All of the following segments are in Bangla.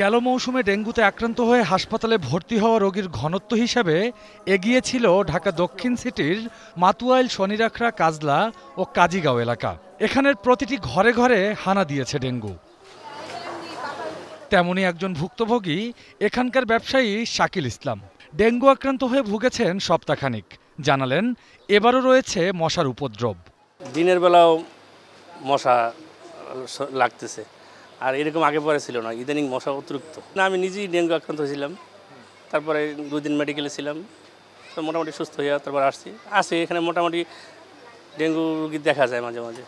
গেল মৌসুমে ডেঙ্গুতে আক্রান্ত হয়ে হাসপাতালে ভর্তি হওয়া রোগীর ঘনত্ব হিসাবে এগিয়েছিল ঢাকা দক্ষিণ সিটির মাতুয়াইল শনিরাখরা কাজলা ও কাজীগাঁও এলাকা এখানের প্রতিটি ঘরে ঘরে হানা দিয়েছে ডেঙ্গু তেমনই একজন ভুক্তভোগী এখানকার ব্যবসায়ী শাকিল ইসলাম ডেঙ্গু আক্রান্ত হয়ে ভুগেছেন সপ্তাহখানিক জানালেন এবারও রয়েছে মশার উপদ্রব দিনের বেলাও মশা লাগতেছে আর এরকম আগে পরে ছিল না ইদানিং মশা অতিরিক্ত না আমি নিজেই ডেঙ্গু আক্রান্ত হয়েছিলাম তারপরে দিন মেডিকেলে ছিলাম তো মোটামুটি সুস্থ হয়ে তারপর আসছি আসি এখানে মোটামুটি ডেঙ্গু রুগী দেখা যায় মাঝে মাঝে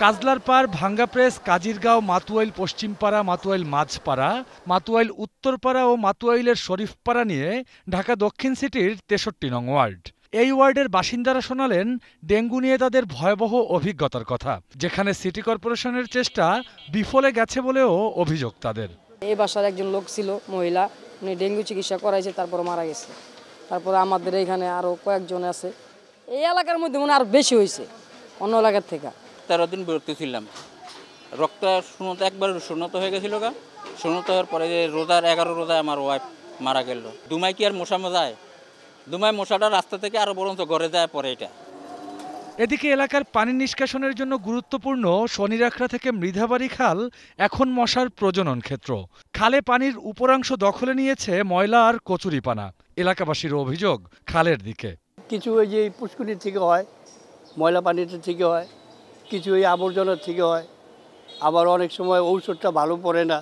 কাজলার পার ভাঙ্গা প্রেস কাজিরগাঁও মাতুয়াইল পশ্চিমপাড়া মাতুয়াইল মাঝপাড়া মাতুয়াইল উত্তরপাড়া ও মাতুয়াইলের শরীফপাড়া নিয়ে ঢাকা দক্ষিণ সিটির তেষট্টি নং ওয়ার্ড এই ওয়ার্ডের বাসিন্দারা শোনালেন ডেঙ্গু নিয়ে তাদের ভয়াবহ অভিজ্ঞতার কথা যেখানে সিটি কর্পোরেশনের চেষ্টা বিফলে গেছে বলেও অভিযোগ তাদের এই বাসার একজন লোক ছিল মহিলা উনি ডেঙ্গু চিকিৎসা করাইছে তারপর মারা গেছে তারপর আমাদের এখানে আরও কয়েকজন আছে এই এলাকার মধ্যে মনে আর বেশি হয়েছে অন্য এলাকার থেকে তেরো দিন বিরক্ত ছিলাম রক্ত শূন্যতা একবার শূন্যত হয়ে গেছিল গা শূন্যত হওয়ার পরে রোজার এগারো রোজায় আমার ওয়াইফ মারা গেল দুমাই কি আর মশা মজায় দুমায় মশাটা রাস্তা থেকে আরও বরঞ্চ ঘরে যায় পরে এটা এদিকে এলাকার পানি নিষ্কাশনের জন্য গুরুত্বপূর্ণ শনিরাখড়া থেকে মৃধাবাড়ি খাল এখন মশার প্রজনন ক্ষেত্র খালে পানির উপরাংশ দখলে নিয়েছে ময়লা আর কচুরিপানা এলাকাবাসীর অভিযোগ খালের দিকে কিছু ওই যে পুষ্কুনির থেকে হয় ময়লা পানিটা থেকে হয় কিছু ওই আবর্জনার থেকে হয় আবার অনেক সময় ঔষধটা ভালো পড়ে না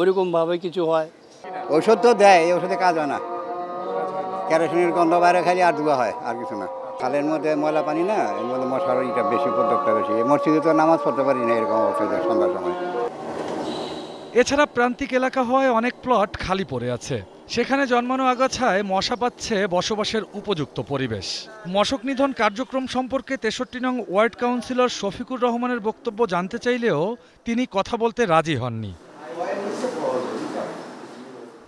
ওইরকমভাবে কিছু হয় ওষুধ তো দেয় ওষুধে কাজ হয় না ক্যারোসিনের গন্ধ বাইরে খালি আর দুয়া হয় আর কিছু না খালের মধ্যে ময়লা পানি না এর মধ্যে মশার এটা বেশি উপদ্রবটা বেশি মসজিদে তো নামাজ পড়তে পারি না এরকম অসুবিধা সন্ধ্যার সময় এছাড়া প্রান্তিক এলাকা হওয়ায় অনেক প্লট খালি পড়ে আছে সেখানে জন্মানো আগাছায় মশা পাচ্ছে বসবাসের উপযুক্ত পরিবেশ মশক নিধন কার্যক্রম সম্পর্কে তেষট্টি নং ওয়ার্ড কাউন্সিলর শফিকুর রহমানের বক্তব্য জানতে চাইলেও তিনি কথা বলতে রাজি হননি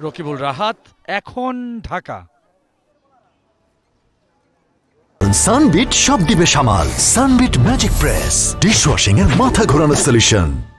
রকিবুল রাহাত এখন ঢাকা সানবিট সব দিবে সামাল Sunbit magic press dish washing এর মাথা ঘোরানোর সলিউশন